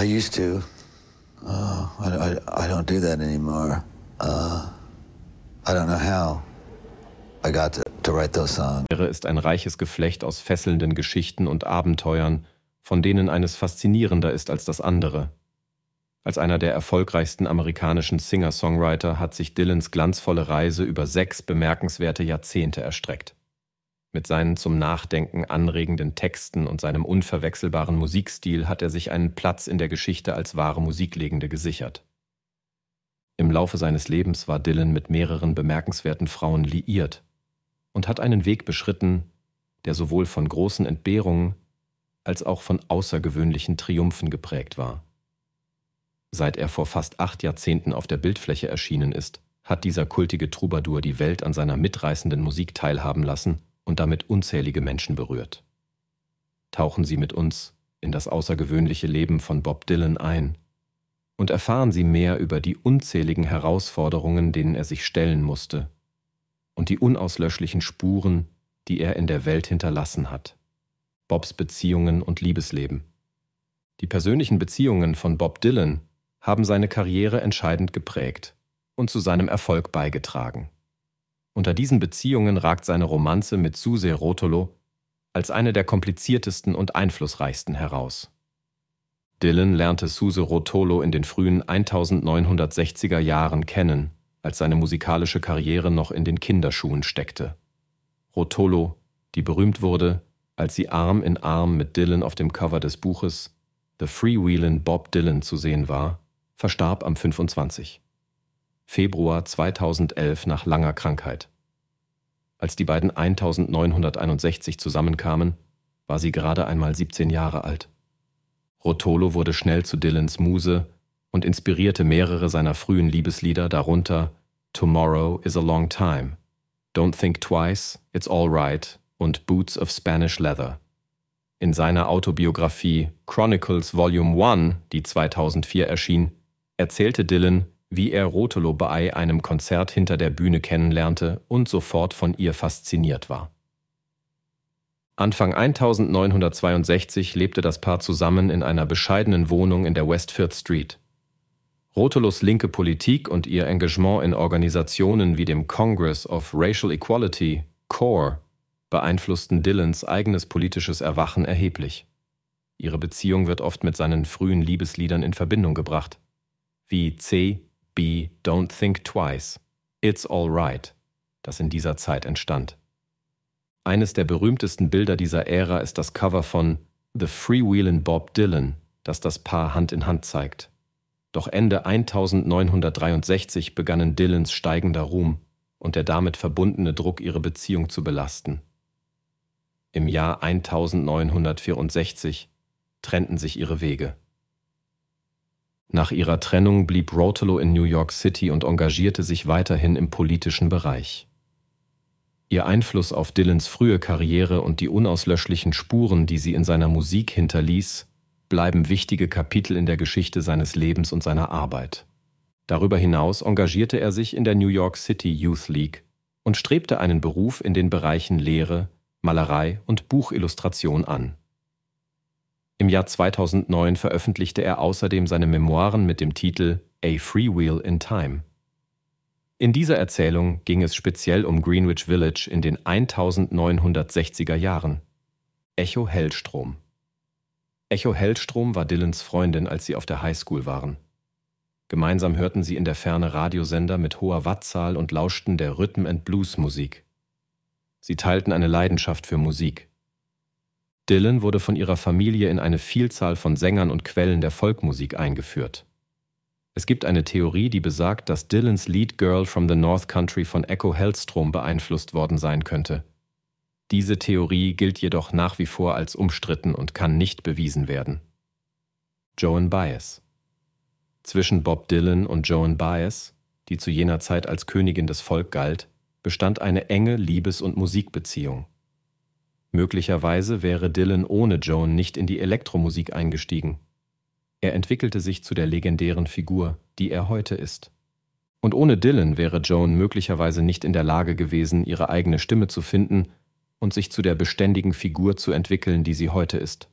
I used to. Uh, I, I, I, don't do that anymore. Uh, I don't know how I got to, to write those songs. ist ein reiches Geflecht aus fesselnden Geschichten und Abenteuern, von denen eines faszinierender ist als das andere. Als einer der erfolgreichsten amerikanischen Singer-Songwriter hat sich Dylans glanzvolle Reise über sechs bemerkenswerte Jahrzehnte erstreckt. Mit seinen zum Nachdenken anregenden Texten und seinem unverwechselbaren Musikstil hat er sich einen Platz in der Geschichte als wahre Musiklegende gesichert. Im Laufe seines Lebens war Dylan mit mehreren bemerkenswerten Frauen liiert und hat einen Weg beschritten, der sowohl von großen Entbehrungen als auch von außergewöhnlichen Triumphen geprägt war. Seit er vor fast acht Jahrzehnten auf der Bildfläche erschienen ist, hat dieser kultige Troubadour die Welt an seiner mitreißenden Musik teilhaben lassen und damit unzählige Menschen berührt. Tauchen Sie mit uns in das außergewöhnliche Leben von Bob Dylan ein und erfahren Sie mehr über die unzähligen Herausforderungen, denen er sich stellen musste und die unauslöschlichen Spuren, die er in der Welt hinterlassen hat. Bobs Beziehungen und Liebesleben. Die persönlichen Beziehungen von Bob Dylan haben seine Karriere entscheidend geprägt und zu seinem Erfolg beigetragen. Unter diesen Beziehungen ragt seine Romanze mit Suse Rotolo als eine der kompliziertesten und einflussreichsten heraus. Dylan lernte Suse Rotolo in den frühen 1960er Jahren kennen, als seine musikalische Karriere noch in den Kinderschuhen steckte. Rotolo, die berühmt wurde, als sie Arm in Arm mit Dylan auf dem Cover des Buches The Freewheelin' Bob Dylan zu sehen war, verstarb am 25. Februar 2011 nach langer Krankheit. Als die beiden 1961 zusammenkamen, war sie gerade einmal 17 Jahre alt. Rotolo wurde schnell zu Dylans Muse und inspirierte mehrere seiner frühen Liebeslieder, darunter Tomorrow is a Long Time, Don't Think Twice, It's All Right und Boots of Spanish Leather. In seiner Autobiografie Chronicles Volume 1, die 2004 erschien, erzählte Dylan, wie er Rotolo bei einem Konzert hinter der Bühne kennenlernte und sofort von ihr fasziniert war. Anfang 1962 lebte das Paar zusammen in einer bescheidenen Wohnung in der West Firth Street. Rotolos linke Politik und ihr Engagement in Organisationen wie dem Congress of Racial Equality, CORE, beeinflussten Dylans eigenes politisches Erwachen erheblich. Ihre Beziehung wird oft mit seinen frühen Liebesliedern in Verbindung gebracht, wie C B. Don't Think Twice, It's All Right, das in dieser Zeit entstand. Eines der berühmtesten Bilder dieser Ära ist das Cover von The Freewheelin' Bob Dylan, das das Paar Hand in Hand zeigt. Doch Ende 1963 begannen Dylans steigender Ruhm und der damit verbundene Druck, ihre Beziehung zu belasten. Im Jahr 1964 trennten sich ihre Wege. Nach ihrer Trennung blieb Rotolo in New York City und engagierte sich weiterhin im politischen Bereich. Ihr Einfluss auf Dylans frühe Karriere und die unauslöschlichen Spuren, die sie in seiner Musik hinterließ, bleiben wichtige Kapitel in der Geschichte seines Lebens und seiner Arbeit. Darüber hinaus engagierte er sich in der New York City Youth League und strebte einen Beruf in den Bereichen Lehre, Malerei und Buchillustration an. Im Jahr 2009 veröffentlichte er außerdem seine Memoiren mit dem Titel A Free Wheel in Time. In dieser Erzählung ging es speziell um Greenwich Village in den 1960er Jahren. Echo Hellstrom. Echo Hellstrom war Dylans Freundin, als sie auf der Highschool waren. Gemeinsam hörten sie in der Ferne Radiosender mit hoher Wattzahl und lauschten der Rhythm and Blues Musik. Sie teilten eine Leidenschaft für Musik. Dylan wurde von ihrer Familie in eine Vielzahl von Sängern und Quellen der Folkmusik eingeführt. Es gibt eine Theorie, die besagt, dass Dylans Lead Girl from the North Country von Echo Hellstrom beeinflusst worden sein könnte. Diese Theorie gilt jedoch nach wie vor als umstritten und kann nicht bewiesen werden. Joan Baez Zwischen Bob Dylan und Joan Baez, die zu jener Zeit als Königin des Volk galt, bestand eine enge Liebes- und Musikbeziehung. Möglicherweise wäre Dylan ohne Joan nicht in die Elektromusik eingestiegen. Er entwickelte sich zu der legendären Figur, die er heute ist. Und ohne Dylan wäre Joan möglicherweise nicht in der Lage gewesen, ihre eigene Stimme zu finden und sich zu der beständigen Figur zu entwickeln, die sie heute ist.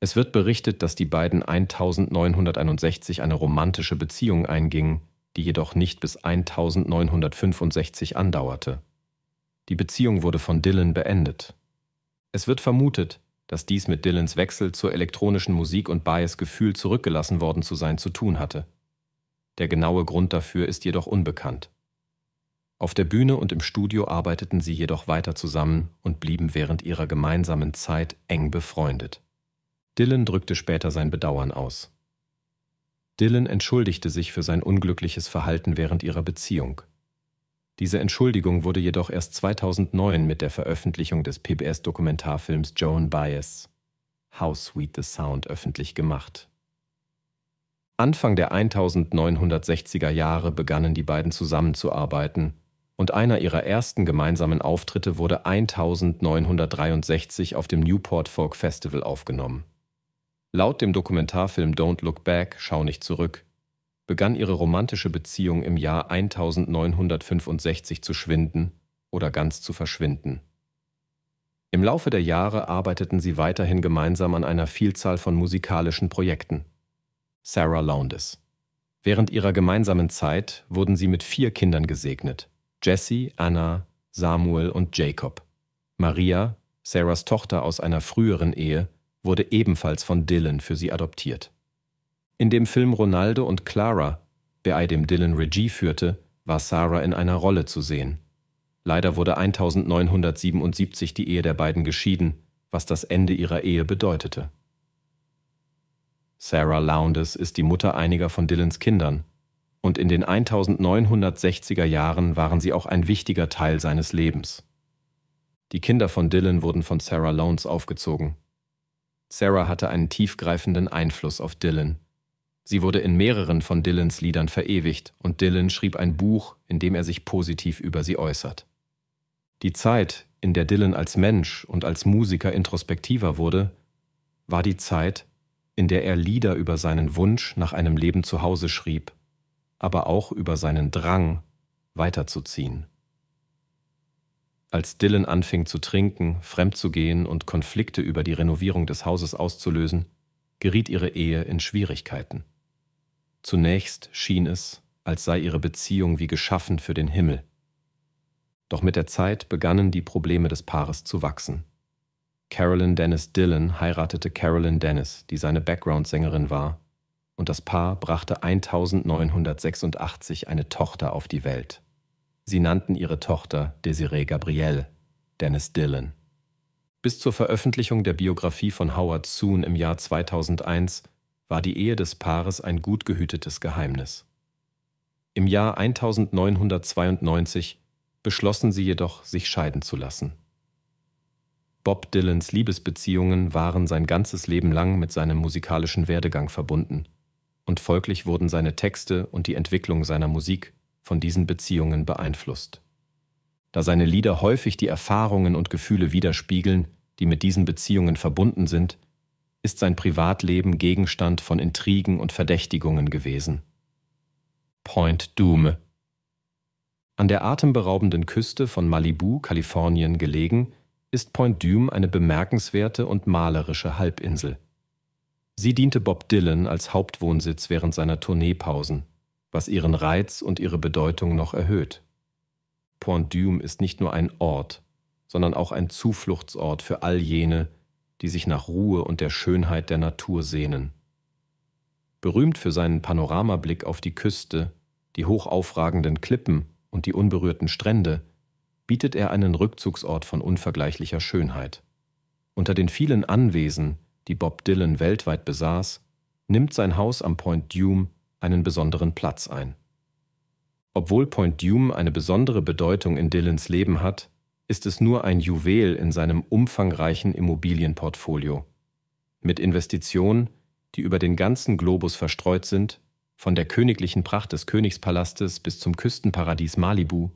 Es wird berichtet, dass die beiden 1961 eine romantische Beziehung eingingen, die jedoch nicht bis 1965 andauerte. Die Beziehung wurde von Dylan beendet. Es wird vermutet, dass dies mit Dylans Wechsel zur elektronischen Musik und Baez Gefühl zurückgelassen worden zu sein zu tun hatte. Der genaue Grund dafür ist jedoch unbekannt. Auf der Bühne und im Studio arbeiteten sie jedoch weiter zusammen und blieben während ihrer gemeinsamen Zeit eng befreundet. Dylan drückte später sein Bedauern aus. Dylan entschuldigte sich für sein unglückliches Verhalten während ihrer Beziehung. Diese Entschuldigung wurde jedoch erst 2009 mit der Veröffentlichung des PBS-Dokumentarfilms Joan Baez How Sweet the Sound öffentlich gemacht. Anfang der 1960er Jahre begannen die beiden zusammenzuarbeiten und einer ihrer ersten gemeinsamen Auftritte wurde 1963 auf dem Newport Folk Festival aufgenommen. Laut dem Dokumentarfilm Don't Look Back, Schau nicht zurück, begann ihre romantische Beziehung im Jahr 1965 zu schwinden oder ganz zu verschwinden. Im Laufe der Jahre arbeiteten sie weiterhin gemeinsam an einer Vielzahl von musikalischen Projekten. Sarah Lowndes. Während ihrer gemeinsamen Zeit wurden sie mit vier Kindern gesegnet: Jesse, Anna, Samuel und Jacob. Maria, Sarahs Tochter aus einer früheren Ehe, wurde ebenfalls von Dylan für sie adoptiert. In dem Film Ronaldo und Clara, der dem Dylan Regie führte, war Sarah in einer Rolle zu sehen. Leider wurde 1977 die Ehe der beiden geschieden, was das Ende ihrer Ehe bedeutete. Sarah Lowndes ist die Mutter einiger von Dylans Kindern, und in den 1960er Jahren waren sie auch ein wichtiger Teil seines Lebens. Die Kinder von Dylan wurden von Sarah Lowndes aufgezogen. Sarah hatte einen tiefgreifenden Einfluss auf Dylan, Sie wurde in mehreren von Dylans Liedern verewigt und Dylan schrieb ein Buch, in dem er sich positiv über sie äußert. Die Zeit, in der Dylan als Mensch und als Musiker introspektiver wurde, war die Zeit, in der er Lieder über seinen Wunsch nach einem Leben zu Hause schrieb, aber auch über seinen Drang, weiterzuziehen. Als Dylan anfing zu trinken, fremdzugehen und Konflikte über die Renovierung des Hauses auszulösen, geriet ihre Ehe in Schwierigkeiten. Zunächst schien es, als sei ihre Beziehung wie geschaffen für den Himmel. Doch mit der Zeit begannen die Probleme des Paares zu wachsen. Carolyn Dennis Dillon heiratete Carolyn Dennis, die seine Background-Sängerin war, und das Paar brachte 1986 eine Tochter auf die Welt. Sie nannten ihre Tochter Desiree Gabrielle, Dennis Dillon. Bis zur Veröffentlichung der Biografie von Howard Soon im Jahr 2001 war die Ehe des Paares ein gut gehütetes Geheimnis. Im Jahr 1992 beschlossen sie jedoch, sich scheiden zu lassen. Bob Dylans Liebesbeziehungen waren sein ganzes Leben lang mit seinem musikalischen Werdegang verbunden, und folglich wurden seine Texte und die Entwicklung seiner Musik von diesen Beziehungen beeinflusst. Da seine Lieder häufig die Erfahrungen und Gefühle widerspiegeln, die mit diesen Beziehungen verbunden sind, ist sein Privatleben Gegenstand von Intrigen und Verdächtigungen gewesen. Point Dume An der atemberaubenden Küste von Malibu, Kalifornien gelegen, ist Point Dume eine bemerkenswerte und malerische Halbinsel. Sie diente Bob Dylan als Hauptwohnsitz während seiner Tourneepausen, was ihren Reiz und ihre Bedeutung noch erhöht. Point Dume ist nicht nur ein Ort, sondern auch ein Zufluchtsort für all jene, die sich nach Ruhe und der Schönheit der Natur sehnen. Berühmt für seinen Panoramablick auf die Küste, die hochaufragenden Klippen und die unberührten Strände, bietet er einen Rückzugsort von unvergleichlicher Schönheit. Unter den vielen Anwesen, die Bob Dylan weltweit besaß, nimmt sein Haus am Point Dume einen besonderen Platz ein. Obwohl Point Dume eine besondere Bedeutung in Dylans Leben hat, ist es nur ein Juwel in seinem umfangreichen Immobilienportfolio. Mit Investitionen, die über den ganzen Globus verstreut sind, von der königlichen Pracht des Königspalastes bis zum Küstenparadies Malibu,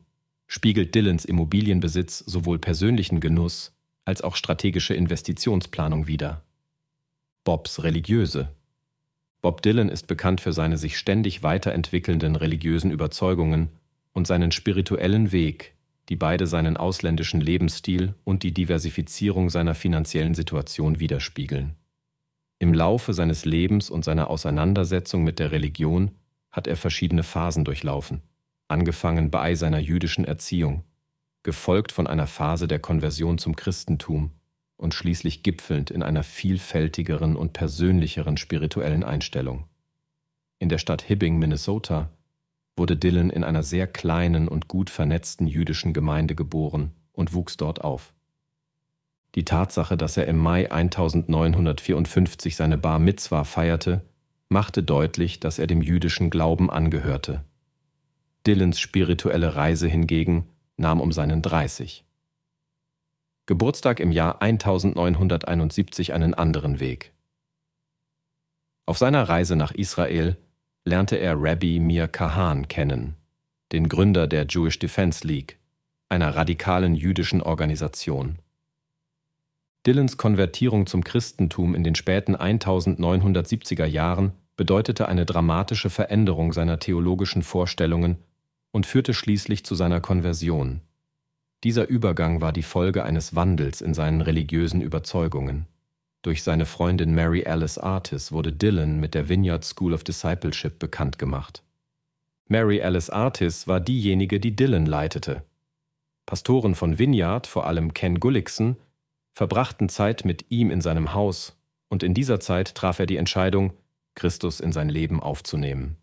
spiegelt Dillons Immobilienbesitz sowohl persönlichen Genuss als auch strategische Investitionsplanung wider. Bobs religiöse. Bob Dylan ist bekannt für seine sich ständig weiterentwickelnden religiösen Überzeugungen und seinen spirituellen Weg, die beide seinen ausländischen Lebensstil und die Diversifizierung seiner finanziellen Situation widerspiegeln. Im Laufe seines Lebens und seiner Auseinandersetzung mit der Religion hat er verschiedene Phasen durchlaufen, angefangen bei seiner jüdischen Erziehung, gefolgt von einer Phase der Konversion zum Christentum und schließlich gipfelnd in einer vielfältigeren und persönlicheren spirituellen Einstellung. In der Stadt Hibbing, Minnesota, wurde Dylan in einer sehr kleinen und gut vernetzten jüdischen Gemeinde geboren und wuchs dort auf. Die Tatsache, dass er im Mai 1954 seine Bar Mitzwa feierte, machte deutlich, dass er dem jüdischen Glauben angehörte. Dylans spirituelle Reise hingegen nahm um seinen 30. Geburtstag im Jahr 1971 einen anderen Weg. Auf seiner Reise nach Israel lernte er Rabbi Mir Kahan kennen, den Gründer der Jewish Defense League, einer radikalen jüdischen Organisation. Dillons Konvertierung zum Christentum in den späten 1970er Jahren bedeutete eine dramatische Veränderung seiner theologischen Vorstellungen und führte schließlich zu seiner Konversion. Dieser Übergang war die Folge eines Wandels in seinen religiösen Überzeugungen. Durch seine Freundin Mary Alice Artis wurde Dylan mit der Vineyard School of Discipleship bekannt gemacht. Mary Alice Artis war diejenige, die Dylan leitete. Pastoren von Vineyard, vor allem Ken Gullickson, verbrachten Zeit mit ihm in seinem Haus und in dieser Zeit traf er die Entscheidung, Christus in sein Leben aufzunehmen.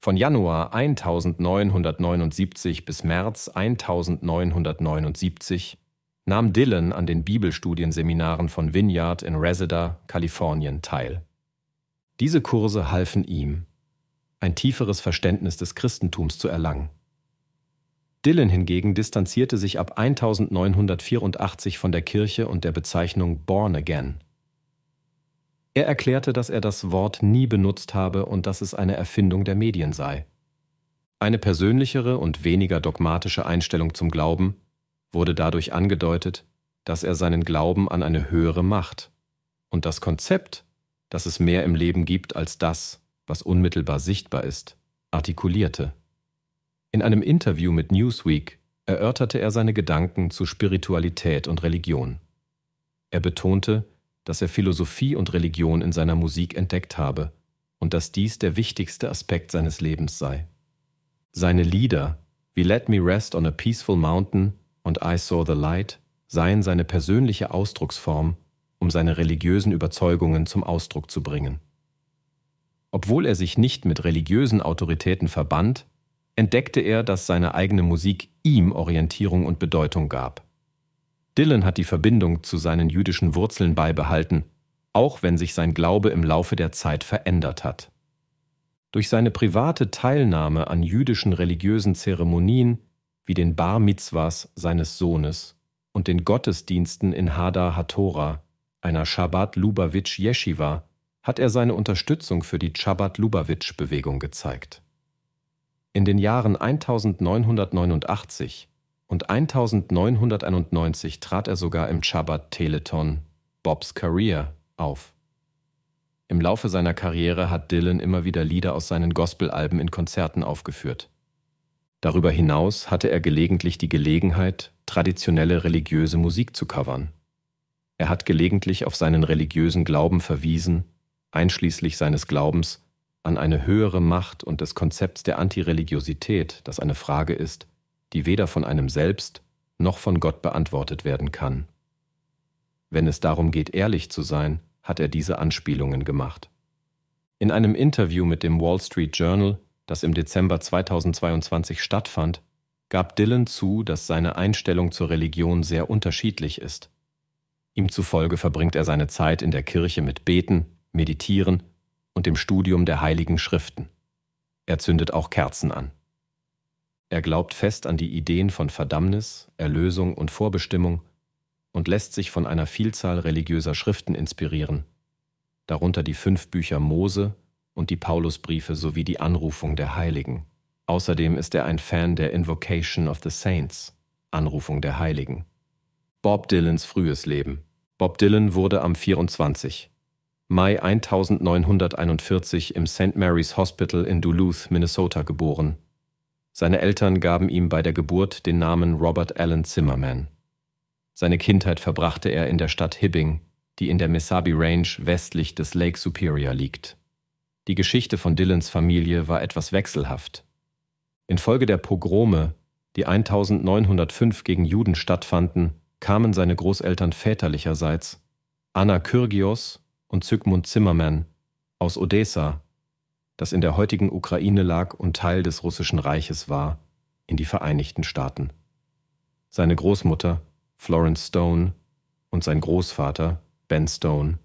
Von Januar 1979 bis März 1979 nahm Dylan an den Bibelstudienseminaren von Vineyard in Reseda, Kalifornien, teil. Diese Kurse halfen ihm, ein tieferes Verständnis des Christentums zu erlangen. Dylan hingegen distanzierte sich ab 1984 von der Kirche und der Bezeichnung Born Again. Er erklärte, dass er das Wort nie benutzt habe und dass es eine Erfindung der Medien sei. Eine persönlichere und weniger dogmatische Einstellung zum Glauben wurde dadurch angedeutet, dass er seinen Glauben an eine höhere Macht und das Konzept, dass es mehr im Leben gibt als das, was unmittelbar sichtbar ist, artikulierte. In einem Interview mit Newsweek erörterte er seine Gedanken zu Spiritualität und Religion. Er betonte, dass er Philosophie und Religion in seiner Musik entdeckt habe und dass dies der wichtigste Aspekt seines Lebens sei. Seine Lieder, wie Let Me Rest on a Peaceful Mountain und I Saw the Light seien seine persönliche Ausdrucksform, um seine religiösen Überzeugungen zum Ausdruck zu bringen. Obwohl er sich nicht mit religiösen Autoritäten verband, entdeckte er, dass seine eigene Musik ihm Orientierung und Bedeutung gab. Dylan hat die Verbindung zu seinen jüdischen Wurzeln beibehalten, auch wenn sich sein Glaube im Laufe der Zeit verändert hat. Durch seine private Teilnahme an jüdischen religiösen Zeremonien wie den Bar Mitzvahs seines Sohnes und den Gottesdiensten in Hadar Hatora, einer Shabbat Lubavitch Yeshiva, hat er seine Unterstützung für die Shabbat Lubavitch Bewegung gezeigt. In den Jahren 1989 und 1991 trat er sogar im Shabbat Telethon Bob's Career auf. Im Laufe seiner Karriere hat Dylan immer wieder Lieder aus seinen Gospelalben in Konzerten aufgeführt. Darüber hinaus hatte er gelegentlich die Gelegenheit, traditionelle religiöse Musik zu covern. Er hat gelegentlich auf seinen religiösen Glauben verwiesen, einschließlich seines Glaubens an eine höhere Macht und des Konzepts der Antireligiosität, das eine Frage ist, die weder von einem selbst noch von Gott beantwortet werden kann. Wenn es darum geht, ehrlich zu sein, hat er diese Anspielungen gemacht. In einem Interview mit dem Wall Street Journal das im Dezember 2022 stattfand, gab Dylan zu, dass seine Einstellung zur Religion sehr unterschiedlich ist. Ihm zufolge verbringt er seine Zeit in der Kirche mit Beten, Meditieren und dem Studium der heiligen Schriften. Er zündet auch Kerzen an. Er glaubt fest an die Ideen von Verdammnis, Erlösung und Vorbestimmung und lässt sich von einer Vielzahl religiöser Schriften inspirieren, darunter die fünf Bücher Mose, und die Paulusbriefe sowie die Anrufung der Heiligen. Außerdem ist er ein Fan der Invocation of the Saints, Anrufung der Heiligen. Bob Dylans frühes Leben. Bob Dylan wurde am 24. Mai 1941 im St. Mary's Hospital in Duluth, Minnesota geboren. Seine Eltern gaben ihm bei der Geburt den Namen Robert Allen Zimmerman. Seine Kindheit verbrachte er in der Stadt Hibbing, die in der Mesabi Range westlich des Lake Superior liegt. Die Geschichte von Dillons Familie war etwas wechselhaft. Infolge der Pogrome, die 1905 gegen Juden stattfanden, kamen seine Großeltern väterlicherseits, Anna Kyrgios und Zygmunt Zimmermann, aus Odessa, das in der heutigen Ukraine lag und Teil des Russischen Reiches war, in die Vereinigten Staaten. Seine Großmutter, Florence Stone, und sein Großvater, Ben Stone,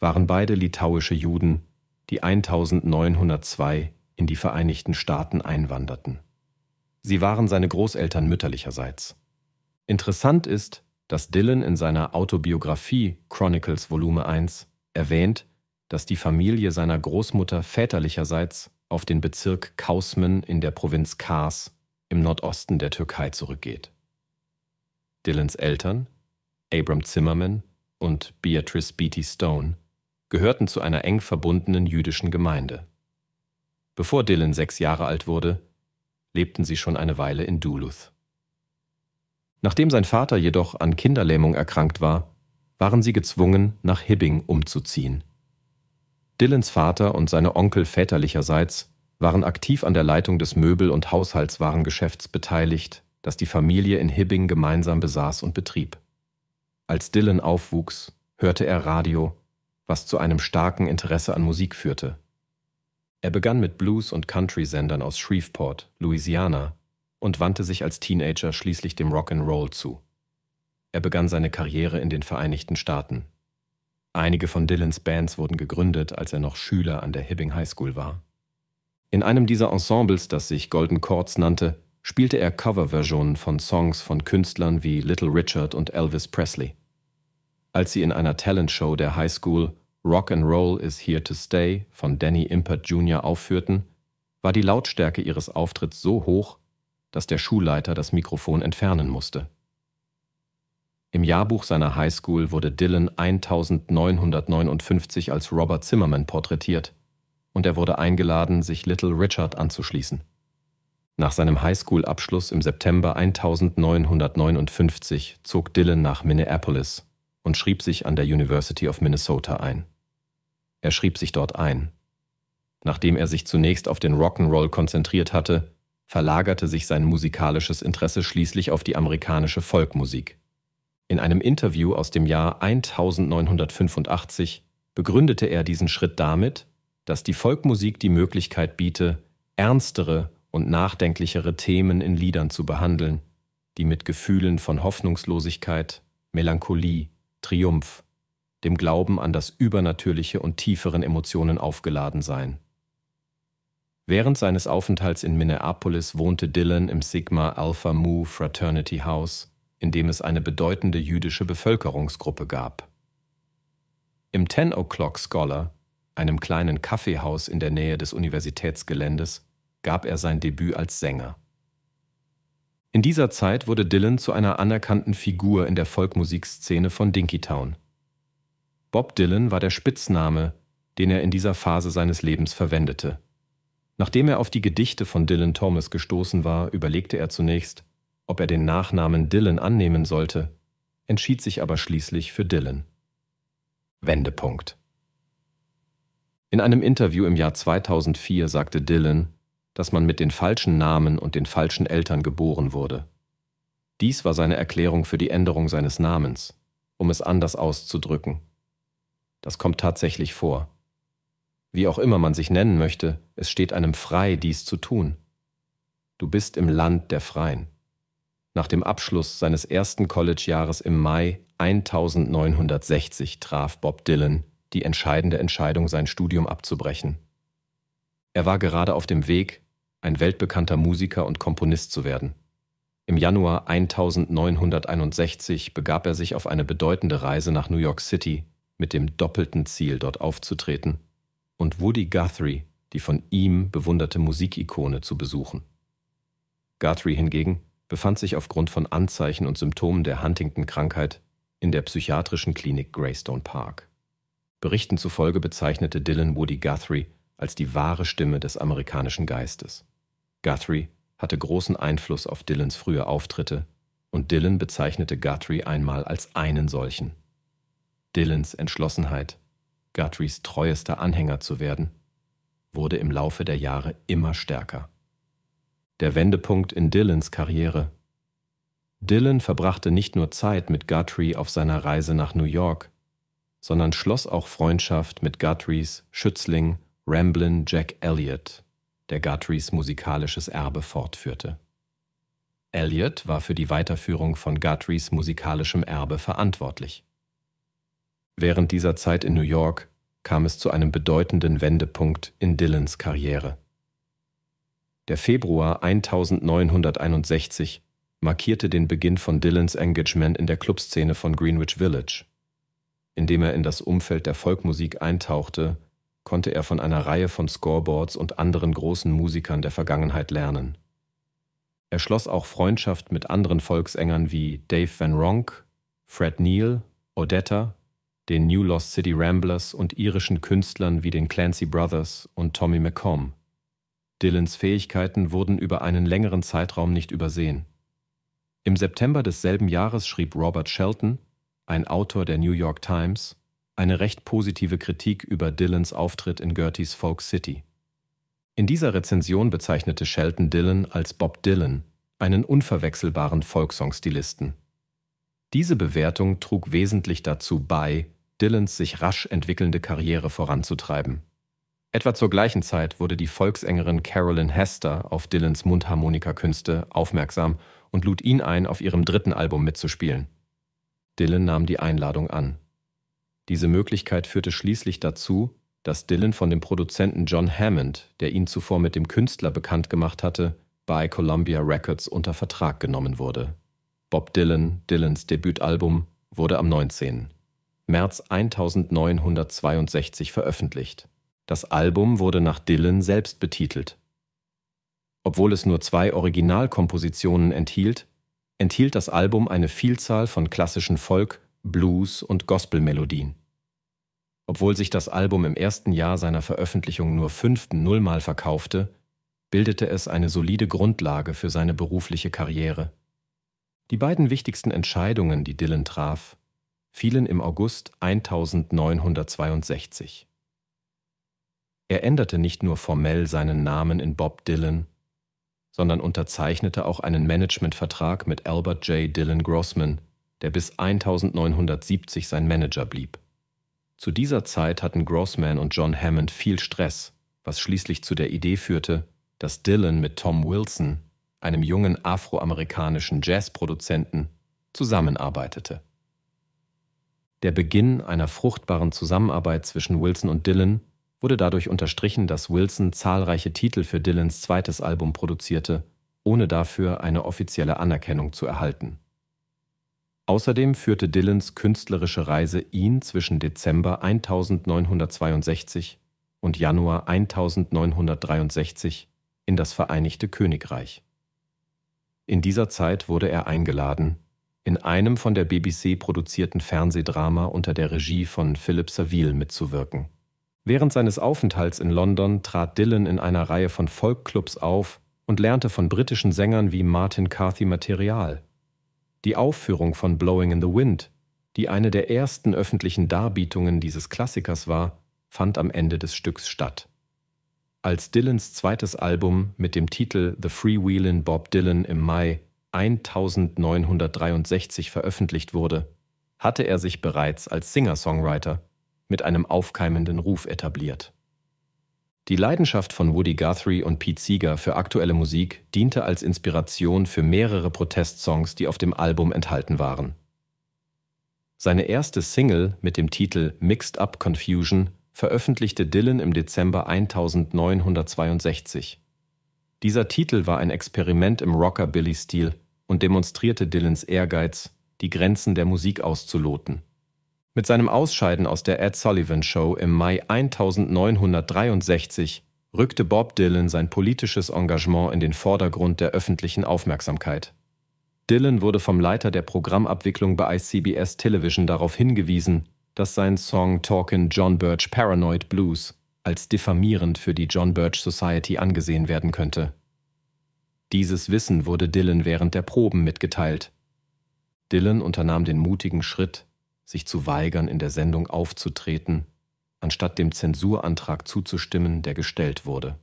waren beide litauische Juden, die 1902 in die Vereinigten Staaten einwanderten. Sie waren seine Großeltern mütterlicherseits. Interessant ist, dass Dylan in seiner Autobiografie Chronicles Volume 1 erwähnt, dass die Familie seiner Großmutter väterlicherseits auf den Bezirk Kausmen in der Provinz Kars im Nordosten der Türkei zurückgeht. Dylans Eltern, Abram Zimmerman und Beatrice Beatty Stone, gehörten zu einer eng verbundenen jüdischen Gemeinde. Bevor Dylan sechs Jahre alt wurde, lebten sie schon eine Weile in Duluth. Nachdem sein Vater jedoch an Kinderlähmung erkrankt war, waren sie gezwungen, nach Hibbing umzuziehen. Dylans Vater und seine Onkel väterlicherseits waren aktiv an der Leitung des Möbel- und Haushaltswarengeschäfts beteiligt, das die Familie in Hibbing gemeinsam besaß und betrieb. Als Dylan aufwuchs, hörte er Radio was zu einem starken Interesse an Musik führte. Er begann mit Blues- und Country-Sendern aus Shreveport, Louisiana, und wandte sich als Teenager schließlich dem Rock'n'Roll zu. Er begann seine Karriere in den Vereinigten Staaten. Einige von Dylans Bands wurden gegründet, als er noch Schüler an der Hibbing High School war. In einem dieser Ensembles, das sich Golden Chords nannte, spielte er Coverversionen von Songs von Künstlern wie Little Richard und Elvis Presley als sie in einer Talentshow der High School Rock and Roll is Here to Stay von Danny Impert Jr. aufführten, war die Lautstärke ihres Auftritts so hoch, dass der Schulleiter das Mikrofon entfernen musste. Im Jahrbuch seiner High School wurde Dylan 1959 als Robert Zimmerman porträtiert und er wurde eingeladen, sich Little Richard anzuschließen. Nach seinem Highschool-Abschluss im September 1959 zog Dylan nach Minneapolis, und schrieb sich an der University of Minnesota ein. Er schrieb sich dort ein. Nachdem er sich zunächst auf den Rock'n'Roll konzentriert hatte, verlagerte sich sein musikalisches Interesse schließlich auf die amerikanische Folkmusik. In einem Interview aus dem Jahr 1985 begründete er diesen Schritt damit, dass die Folkmusik die Möglichkeit biete, ernstere und nachdenklichere Themen in Liedern zu behandeln, die mit Gefühlen von Hoffnungslosigkeit, Melancholie Triumph, dem Glauben an das Übernatürliche und tieferen Emotionen aufgeladen sein. Während seines Aufenthalts in Minneapolis wohnte Dylan im Sigma Alpha Mu Fraternity House, in dem es eine bedeutende jüdische Bevölkerungsgruppe gab. Im Ten O'Clock Scholar, einem kleinen Kaffeehaus in der Nähe des Universitätsgeländes, gab er sein Debüt als Sänger. In dieser Zeit wurde Dylan zu einer anerkannten Figur in der Folkmusikszene von Dinkytown. Bob Dylan war der Spitzname, den er in dieser Phase seines Lebens verwendete. Nachdem er auf die Gedichte von Dylan Thomas gestoßen war, überlegte er zunächst, ob er den Nachnamen Dylan annehmen sollte, entschied sich aber schließlich für Dylan. Wendepunkt. In einem Interview im Jahr 2004 sagte Dylan, dass man mit den falschen Namen und den falschen Eltern geboren wurde. Dies war seine Erklärung für die Änderung seines Namens, um es anders auszudrücken. Das kommt tatsächlich vor. Wie auch immer man sich nennen möchte, es steht einem frei, dies zu tun. Du bist im Land der Freien. Nach dem Abschluss seines ersten College-Jahres im Mai 1960 traf Bob Dylan die entscheidende Entscheidung, sein Studium abzubrechen. Er war gerade auf dem Weg, ein weltbekannter Musiker und Komponist zu werden. Im Januar 1961 begab er sich auf eine bedeutende Reise nach New York City mit dem doppelten Ziel, dort aufzutreten und Woody Guthrie, die von ihm bewunderte Musikikone, zu besuchen. Guthrie hingegen befand sich aufgrund von Anzeichen und Symptomen der Huntington-Krankheit in der psychiatrischen Klinik Greystone Park. Berichten zufolge bezeichnete Dylan Woody Guthrie als die wahre Stimme des amerikanischen Geistes. Guthrie hatte großen Einfluss auf Dylans frühe Auftritte und Dylan bezeichnete Guthrie einmal als einen solchen. Dylans Entschlossenheit, Guthries treuester Anhänger zu werden, wurde im Laufe der Jahre immer stärker. Der Wendepunkt in Dylans Karriere. Dylan verbrachte nicht nur Zeit mit Guthrie auf seiner Reise nach New York, sondern schloss auch Freundschaft mit Guthries Schützling Ramblin' Jack Elliott, der Guthrie's musikalisches Erbe fortführte. Elliott war für die Weiterführung von Guthrie's musikalischem Erbe verantwortlich. Während dieser Zeit in New York kam es zu einem bedeutenden Wendepunkt in Dylans Karriere. Der Februar 1961 markierte den Beginn von Dylans Engagement in der Clubszene von Greenwich Village, indem er in das Umfeld der Folkmusik eintauchte konnte er von einer Reihe von Scoreboards und anderen großen Musikern der Vergangenheit lernen. Er schloss auch Freundschaft mit anderen Volksängern wie Dave Van Ronk, Fred Neal, Odetta, den New Lost City Ramblers und irischen Künstlern wie den Clancy Brothers und Tommy McComb. Dylans Fähigkeiten wurden über einen längeren Zeitraum nicht übersehen. Im September desselben Jahres schrieb Robert Shelton, ein Autor der New York Times, eine recht positive Kritik über Dylans Auftritt in Gertie's Folk City. In dieser Rezension bezeichnete Shelton Dylan als Bob Dylan, einen unverwechselbaren Folksongstilisten. Diese Bewertung trug wesentlich dazu bei, Dylans sich rasch entwickelnde Karriere voranzutreiben. Etwa zur gleichen Zeit wurde die Volksängerin Carolyn Hester auf Dylans Mundharmonikakünste aufmerksam und lud ihn ein, auf ihrem dritten Album mitzuspielen. Dylan nahm die Einladung an. Diese Möglichkeit führte schließlich dazu, dass Dylan von dem Produzenten John Hammond, der ihn zuvor mit dem Künstler bekannt gemacht hatte, bei Columbia Records unter Vertrag genommen wurde. Bob Dylan, Dylans Debütalbum, wurde am 19. März 1962 veröffentlicht. Das Album wurde nach Dylan selbst betitelt. Obwohl es nur zwei Originalkompositionen enthielt, enthielt das Album eine Vielzahl von klassischen Folk, Blues- und Gospelmelodien. Obwohl sich das Album im ersten Jahr seiner Veröffentlichung nur fünften Nullmal verkaufte, bildete es eine solide Grundlage für seine berufliche Karriere. Die beiden wichtigsten Entscheidungen, die Dylan traf, fielen im August 1962. Er änderte nicht nur formell seinen Namen in Bob Dylan, sondern unterzeichnete auch einen Managementvertrag mit Albert J. Dylan Grossman, der bis 1970 sein Manager blieb. Zu dieser Zeit hatten Grossman und John Hammond viel Stress, was schließlich zu der Idee führte, dass Dylan mit Tom Wilson, einem jungen afroamerikanischen Jazzproduzenten, zusammenarbeitete. Der Beginn einer fruchtbaren Zusammenarbeit zwischen Wilson und Dylan wurde dadurch unterstrichen, dass Wilson zahlreiche Titel für Dylans zweites Album produzierte, ohne dafür eine offizielle Anerkennung zu erhalten. Außerdem führte Dylans künstlerische Reise ihn zwischen Dezember 1962 und Januar 1963 in das Vereinigte Königreich. In dieser Zeit wurde er eingeladen, in einem von der BBC produzierten Fernsehdrama unter der Regie von Philip Saville mitzuwirken. Während seines Aufenthalts in London trat Dylan in einer Reihe von Folkclubs auf und lernte von britischen Sängern wie Martin Carthy Material, die Aufführung von Blowing in the Wind, die eine der ersten öffentlichen Darbietungen dieses Klassikers war, fand am Ende des Stücks statt. Als Dylans zweites Album mit dem Titel The Freewheelin' Bob Dylan im Mai 1963 veröffentlicht wurde, hatte er sich bereits als Singer-Songwriter mit einem aufkeimenden Ruf etabliert. Die Leidenschaft von Woody Guthrie und Pete Seeger für aktuelle Musik diente als Inspiration für mehrere Protestsongs, die auf dem Album enthalten waren. Seine erste Single mit dem Titel Mixed Up Confusion veröffentlichte Dylan im Dezember 1962. Dieser Titel war ein Experiment im Rockabilly-Stil und demonstrierte Dylans Ehrgeiz, die Grenzen der Musik auszuloten. Mit seinem Ausscheiden aus der Ed Sullivan Show im Mai 1963 rückte Bob Dylan sein politisches Engagement in den Vordergrund der öffentlichen Aufmerksamkeit. Dylan wurde vom Leiter der Programmabwicklung bei ICBS Television darauf hingewiesen, dass sein Song Talkin' John Birch Paranoid Blues als diffamierend für die John Birch Society angesehen werden könnte. Dieses Wissen wurde Dylan während der Proben mitgeteilt. Dylan unternahm den mutigen Schritt, sich zu weigern, in der Sendung aufzutreten, anstatt dem Zensurantrag zuzustimmen, der gestellt wurde.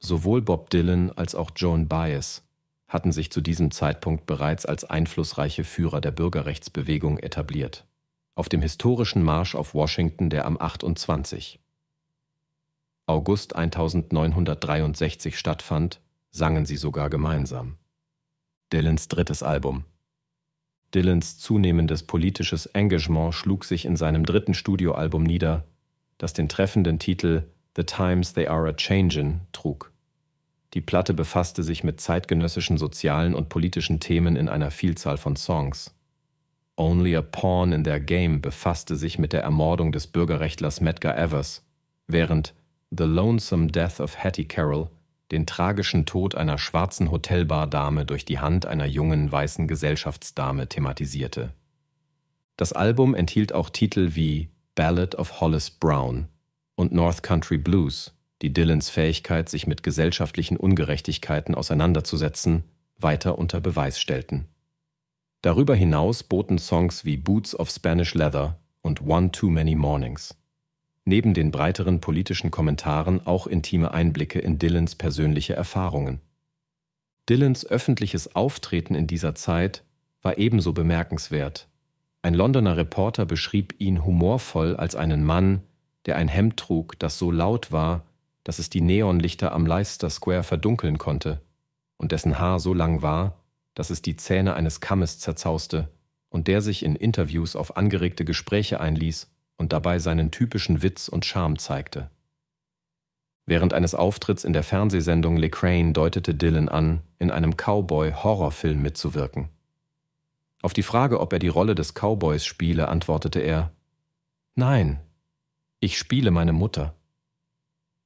Sowohl Bob Dylan als auch Joan Baez hatten sich zu diesem Zeitpunkt bereits als einflussreiche Führer der Bürgerrechtsbewegung etabliert, auf dem historischen Marsch auf Washington, der am 28. August 1963 stattfand, sangen sie sogar gemeinsam. Dylans drittes Album Dylans zunehmendes politisches Engagement schlug sich in seinem dritten Studioalbum nieder, das den treffenden Titel The Times They Are a Changin' trug. Die Platte befasste sich mit zeitgenössischen sozialen und politischen Themen in einer Vielzahl von Songs. Only a Pawn in Their Game befasste sich mit der Ermordung des Bürgerrechtlers Medgar Evers, während The Lonesome Death of Hattie Carroll den tragischen Tod einer schwarzen Hotelbardame durch die Hand einer jungen weißen Gesellschaftsdame thematisierte. Das Album enthielt auch Titel wie Ballad of Hollis Brown und North Country Blues, die Dylans Fähigkeit, sich mit gesellschaftlichen Ungerechtigkeiten auseinanderzusetzen, weiter unter Beweis stellten. Darüber hinaus boten Songs wie Boots of Spanish Leather und One Too Many Mornings neben den breiteren politischen Kommentaren auch intime Einblicke in Dillons persönliche Erfahrungen. Dillons öffentliches Auftreten in dieser Zeit war ebenso bemerkenswert. Ein Londoner Reporter beschrieb ihn humorvoll als einen Mann, der ein Hemd trug, das so laut war, dass es die Neonlichter am Leicester Square verdunkeln konnte, und dessen Haar so lang war, dass es die Zähne eines Kammes zerzauste, und der sich in Interviews auf angeregte Gespräche einließ, und dabei seinen typischen Witz und Charme zeigte. Während eines Auftritts in der Fernsehsendung Le Crane deutete Dylan an, in einem Cowboy-Horrorfilm mitzuwirken. Auf die Frage, ob er die Rolle des Cowboys spiele, antwortete er: Nein, ich spiele meine Mutter.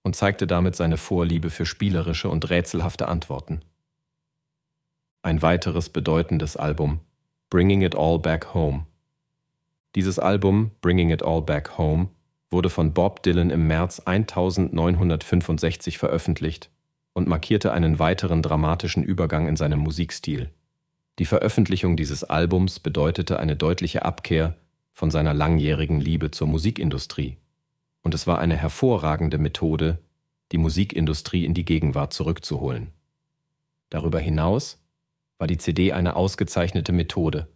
Und zeigte damit seine Vorliebe für spielerische und rätselhafte Antworten. Ein weiteres bedeutendes Album, Bringing It All Back Home, dieses Album, Bringing It All Back Home, wurde von Bob Dylan im März 1965 veröffentlicht und markierte einen weiteren dramatischen Übergang in seinem Musikstil. Die Veröffentlichung dieses Albums bedeutete eine deutliche Abkehr von seiner langjährigen Liebe zur Musikindustrie. Und es war eine hervorragende Methode, die Musikindustrie in die Gegenwart zurückzuholen. Darüber hinaus war die CD eine ausgezeichnete Methode,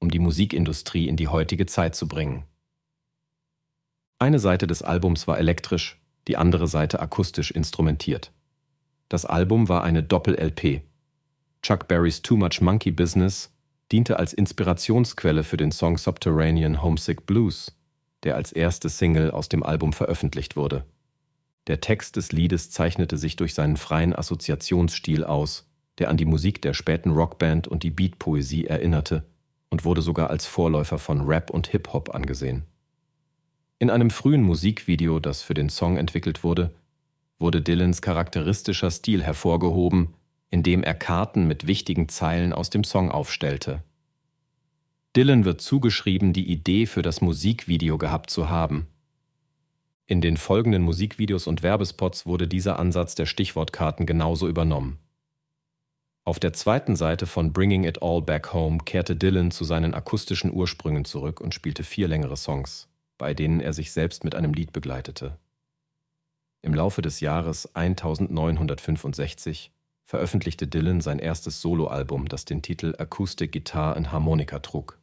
um die Musikindustrie in die heutige Zeit zu bringen. Eine Seite des Albums war elektrisch, die andere Seite akustisch instrumentiert. Das Album war eine Doppel-LP. Chuck Berrys Too Much Monkey Business diente als Inspirationsquelle für den Song Subterranean Homesick Blues, der als erste Single aus dem Album veröffentlicht wurde. Der Text des Liedes zeichnete sich durch seinen freien Assoziationsstil aus, der an die Musik der späten Rockband und die Beat-Poesie erinnerte und wurde sogar als Vorläufer von Rap und Hip-Hop angesehen. In einem frühen Musikvideo, das für den Song entwickelt wurde, wurde Dylans charakteristischer Stil hervorgehoben, indem er Karten mit wichtigen Zeilen aus dem Song aufstellte. Dylan wird zugeschrieben, die Idee für das Musikvideo gehabt zu haben. In den folgenden Musikvideos und Werbespots wurde dieser Ansatz der Stichwortkarten genauso übernommen. Auf der zweiten Seite von Bringing It All Back Home kehrte Dylan zu seinen akustischen Ursprüngen zurück und spielte vier längere Songs, bei denen er sich selbst mit einem Lied begleitete. Im Laufe des Jahres 1965 veröffentlichte Dylan sein erstes Soloalbum, das den Titel Acoustic Guitar and Harmonica trug.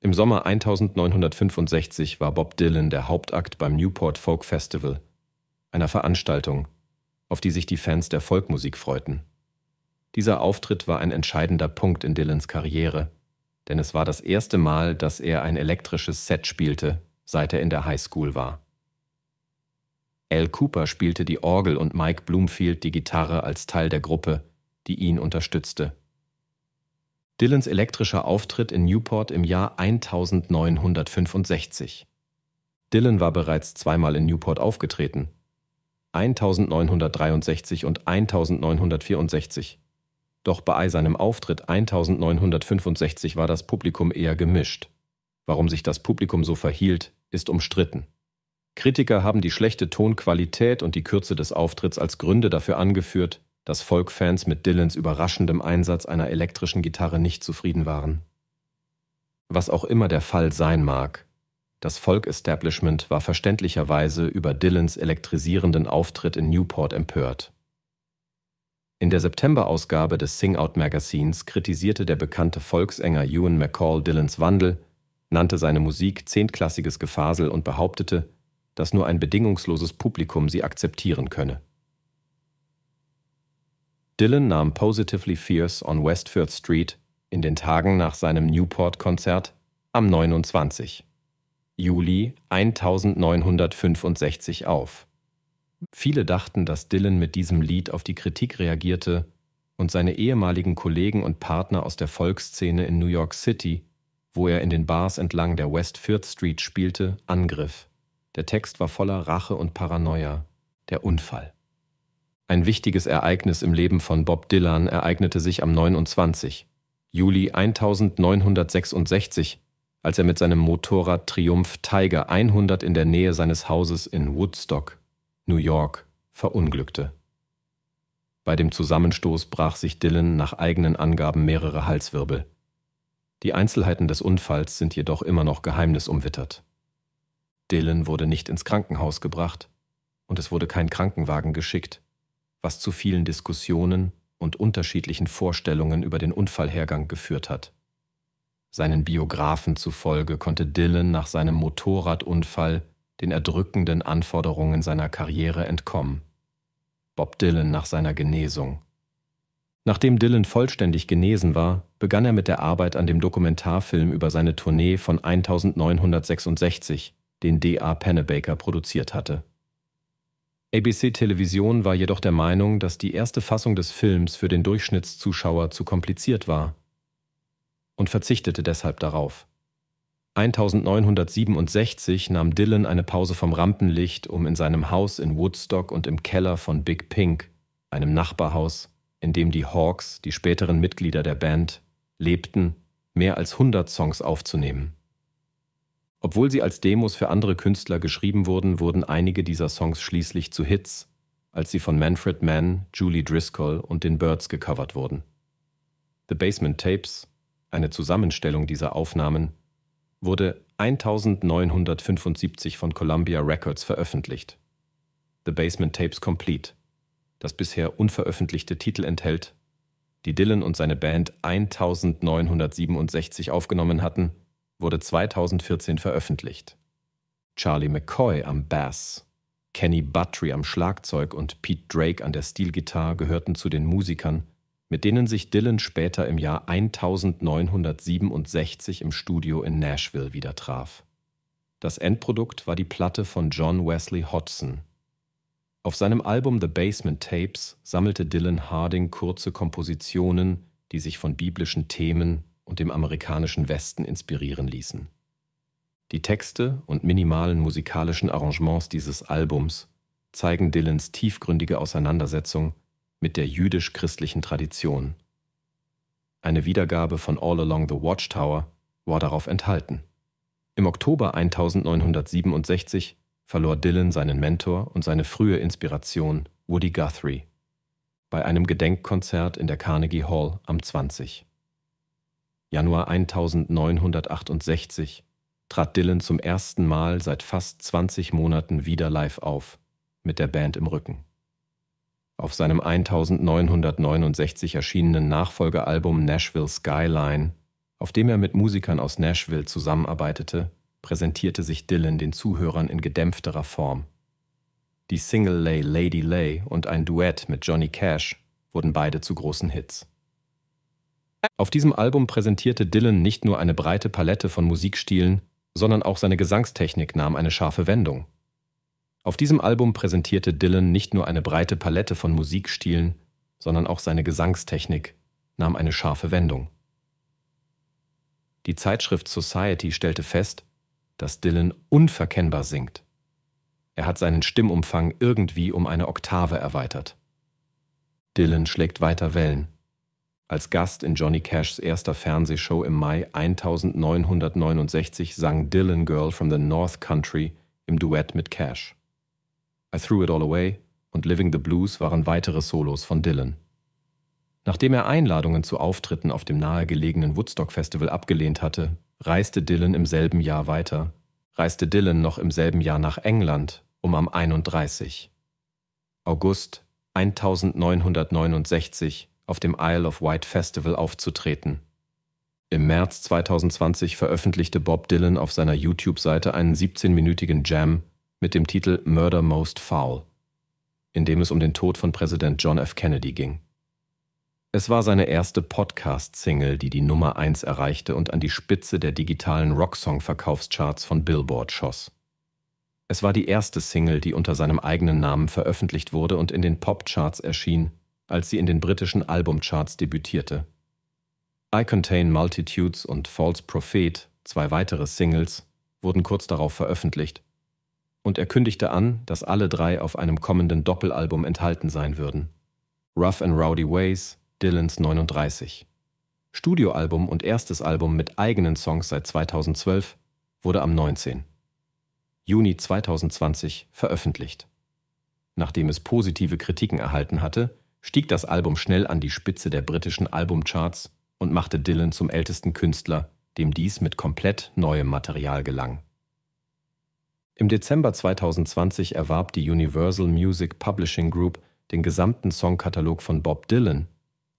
Im Sommer 1965 war Bob Dylan der Hauptakt beim Newport Folk Festival, einer Veranstaltung, auf die sich die Fans der Folkmusik freuten. Dieser Auftritt war ein entscheidender Punkt in Dylans Karriere, denn es war das erste Mal, dass er ein elektrisches Set spielte, seit er in der Highschool war. Al Cooper spielte die Orgel und Mike Bloomfield die Gitarre als Teil der Gruppe, die ihn unterstützte. Dylans elektrischer Auftritt in Newport im Jahr 1965. Dylan war bereits zweimal in Newport aufgetreten. 1963 und 1964. Doch bei seinem Auftritt 1965 war das Publikum eher gemischt. Warum sich das Publikum so verhielt, ist umstritten. Kritiker haben die schlechte Tonqualität und die Kürze des Auftritts als Gründe dafür angeführt, dass Folkfans mit Dylans überraschendem Einsatz einer elektrischen Gitarre nicht zufrieden waren. Was auch immer der Fall sein mag, das Folk-Establishment war verständlicherweise über Dylans elektrisierenden Auftritt in Newport empört. In der September-Ausgabe des Sing Out Magazins kritisierte der bekannte Volksänger Ewan McCall Dylans Wandel, nannte seine Musik zehntklassiges Gefasel und behauptete, dass nur ein bedingungsloses Publikum sie akzeptieren könne. Dylan nahm Positively Fierce on West Firth Street in den Tagen nach seinem Newport-Konzert am 29. Juli 1965 auf Viele dachten, dass Dylan mit diesem Lied auf die Kritik reagierte und seine ehemaligen Kollegen und Partner aus der Volksszene in New York City, wo er in den Bars entlang der West Fifth Street spielte, angriff. Der Text war voller Rache und Paranoia. Der Unfall. Ein wichtiges Ereignis im Leben von Bob Dylan ereignete sich am 29. Juli 1966, als er mit seinem Motorrad Triumph Tiger 100 in der Nähe seines Hauses in Woodstock New York, verunglückte. Bei dem Zusammenstoß brach sich Dillon nach eigenen Angaben mehrere Halswirbel. Die Einzelheiten des Unfalls sind jedoch immer noch geheimnisumwittert. Dillon wurde nicht ins Krankenhaus gebracht und es wurde kein Krankenwagen geschickt, was zu vielen Diskussionen und unterschiedlichen Vorstellungen über den Unfallhergang geführt hat. Seinen Biographen zufolge konnte Dillon nach seinem Motorradunfall den erdrückenden Anforderungen seiner Karriere entkommen. Bob Dylan nach seiner Genesung. Nachdem Dylan vollständig genesen war, begann er mit der Arbeit an dem Dokumentarfilm über seine Tournee von 1966, den D.A. Pennebaker produziert hatte. ABC Television war jedoch der Meinung, dass die erste Fassung des Films für den Durchschnittszuschauer zu kompliziert war und verzichtete deshalb darauf. 1967 nahm Dylan eine Pause vom Rampenlicht, um in seinem Haus in Woodstock und im Keller von Big Pink, einem Nachbarhaus, in dem die Hawks, die späteren Mitglieder der Band, lebten, mehr als 100 Songs aufzunehmen. Obwohl sie als Demos für andere Künstler geschrieben wurden, wurden einige dieser Songs schließlich zu Hits, als sie von Manfred Mann, Julie Driscoll und den Birds gecovert wurden. The Basement Tapes, eine Zusammenstellung dieser Aufnahmen, wurde 1975 von Columbia Records veröffentlicht. The Basement Tapes Complete, das bisher unveröffentlichte Titel enthält, die Dylan und seine Band 1967 aufgenommen hatten, wurde 2014 veröffentlicht. Charlie McCoy am Bass, Kenny Buttry am Schlagzeug und Pete Drake an der Steelgitarre gehörten zu den Musikern, mit denen sich Dylan später im Jahr 1967 im Studio in Nashville wieder traf. Das Endprodukt war die Platte von John Wesley Hodgson. Auf seinem Album The Basement Tapes sammelte Dylan Harding kurze Kompositionen, die sich von biblischen Themen und dem amerikanischen Westen inspirieren ließen. Die Texte und minimalen musikalischen Arrangements dieses Albums zeigen Dylans tiefgründige Auseinandersetzung mit der jüdisch-christlichen Tradition. Eine Wiedergabe von All Along the Watchtower war darauf enthalten. Im Oktober 1967 verlor Dylan seinen Mentor und seine frühe Inspiration Woody Guthrie bei einem Gedenkkonzert in der Carnegie Hall am 20. Januar 1968 trat Dylan zum ersten Mal seit fast 20 Monaten wieder live auf, mit der Band im Rücken auf seinem 1969 erschienenen Nachfolgealbum Nashville Skyline, auf dem er mit Musikern aus Nashville zusammenarbeitete, präsentierte sich Dylan den Zuhörern in gedämpfterer Form. Die Single Lay Lady Lay und ein Duett mit Johnny Cash wurden beide zu großen Hits. Auf diesem Album präsentierte Dylan nicht nur eine breite Palette von Musikstilen, sondern auch seine Gesangstechnik nahm eine scharfe Wendung. Auf diesem Album präsentierte Dylan nicht nur eine breite Palette von Musikstilen, sondern auch seine Gesangstechnik nahm eine scharfe Wendung. Die Zeitschrift Society stellte fest, dass Dylan unverkennbar singt. Er hat seinen Stimmumfang irgendwie um eine Oktave erweitert. Dylan schlägt weiter Wellen. Als Gast in Johnny Cashs erster Fernsehshow im Mai 1969 sang Dylan Girl from the North Country im Duett mit Cash. I Threw It All Away und Living the Blues waren weitere Solos von Dylan. Nachdem er Einladungen zu Auftritten auf dem nahegelegenen Woodstock Festival abgelehnt hatte, reiste Dylan im selben Jahr weiter, reiste Dylan noch im selben Jahr nach England, um am 31. August 1969 auf dem Isle of Wight Festival aufzutreten. Im März 2020 veröffentlichte Bob Dylan auf seiner YouTube-Seite einen 17-minütigen Jam mit dem Titel Murder Most Foul, in dem es um den Tod von Präsident John F. Kennedy ging. Es war seine erste Podcast-Single, die die Nummer 1 erreichte und an die Spitze der digitalen Rocksong-Verkaufscharts von Billboard schoss. Es war die erste Single, die unter seinem eigenen Namen veröffentlicht wurde und in den Popcharts erschien, als sie in den britischen Albumcharts debütierte. I Contain Multitudes und False Prophet, zwei weitere Singles, wurden kurz darauf veröffentlicht und er kündigte an, dass alle drei auf einem kommenden Doppelalbum enthalten sein würden. Rough and Rowdy Ways, Dylans 39. Studioalbum und erstes Album mit eigenen Songs seit 2012 wurde am 19. Juni 2020 veröffentlicht. Nachdem es positive Kritiken erhalten hatte, stieg das Album schnell an die Spitze der britischen Albumcharts und machte Dylan zum ältesten Künstler, dem dies mit komplett neuem Material gelang. Im Dezember 2020 erwarb die Universal Music Publishing Group den gesamten Songkatalog von Bob Dylan,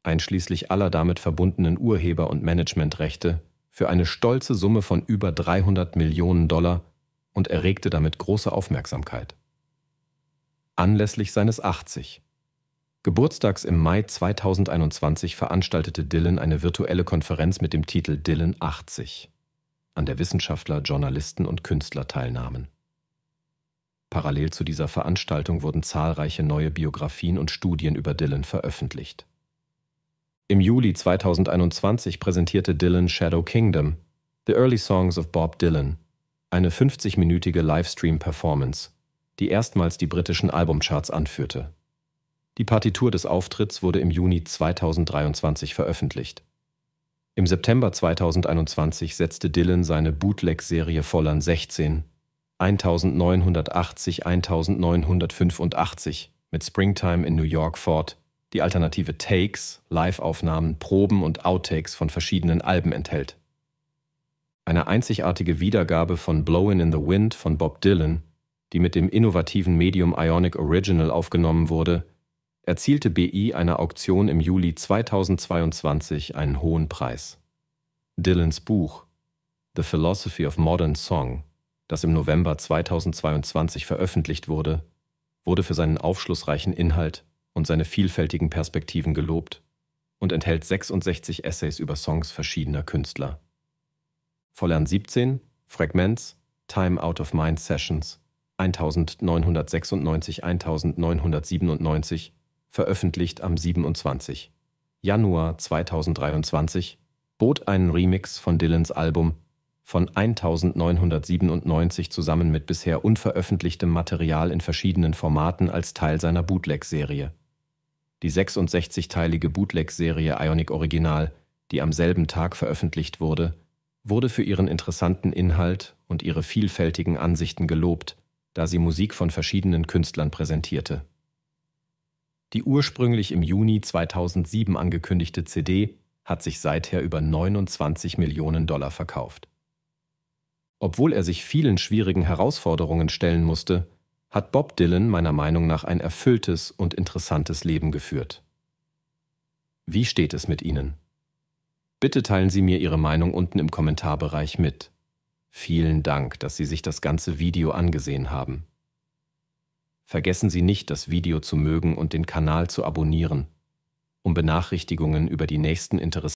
einschließlich aller damit verbundenen Urheber- und Managementrechte, für eine stolze Summe von über 300 Millionen Dollar und erregte damit große Aufmerksamkeit. Anlässlich seines 80. Geburtstags im Mai 2021 veranstaltete Dylan eine virtuelle Konferenz mit dem Titel Dylan 80, an der Wissenschaftler, Journalisten und Künstler teilnahmen. Parallel zu dieser Veranstaltung wurden zahlreiche neue Biografien und Studien über Dylan veröffentlicht. Im Juli 2021 präsentierte Dylan Shadow Kingdom, The Early Songs of Bob Dylan, eine 50-minütige Livestream-Performance, die erstmals die britischen Albumcharts anführte. Die Partitur des Auftritts wurde im Juni 2023 veröffentlicht. Im September 2021 setzte Dylan seine Bootleg-Serie Vollern 16 1980, 1985 mit Springtime in New York fort, die alternative Takes, Live-Aufnahmen, Proben und Outtakes von verschiedenen Alben enthält. Eine einzigartige Wiedergabe von Blowin' in the Wind von Bob Dylan, die mit dem innovativen Medium Ionic Original aufgenommen wurde, erzielte BI einer Auktion im Juli 2022 einen hohen Preis. Dylans Buch The Philosophy of Modern Song das im November 2022 veröffentlicht wurde, wurde für seinen aufschlussreichen Inhalt und seine vielfältigen Perspektiven gelobt und enthält 66 Essays über Songs verschiedener Künstler. Vollern 17, Fragments, Time Out of Mind Sessions, 1996-1997, veröffentlicht am 27. Januar 2023, bot einen Remix von Dylans Album von 1997 zusammen mit bisher unveröffentlichtem Material in verschiedenen Formaten als Teil seiner Bootleg-Serie. Die 66-teilige Bootleg-Serie Ionic Original, die am selben Tag veröffentlicht wurde, wurde für ihren interessanten Inhalt und ihre vielfältigen Ansichten gelobt, da sie Musik von verschiedenen Künstlern präsentierte. Die ursprünglich im Juni 2007 angekündigte CD hat sich seither über 29 Millionen Dollar verkauft. Obwohl er sich vielen schwierigen Herausforderungen stellen musste, hat Bob Dylan meiner Meinung nach ein erfülltes und interessantes Leben geführt. Wie steht es mit Ihnen? Bitte teilen Sie mir Ihre Meinung unten im Kommentarbereich mit. Vielen Dank, dass Sie sich das ganze Video angesehen haben. Vergessen Sie nicht, das Video zu mögen und den Kanal zu abonnieren, um Benachrichtigungen über die nächsten interessanten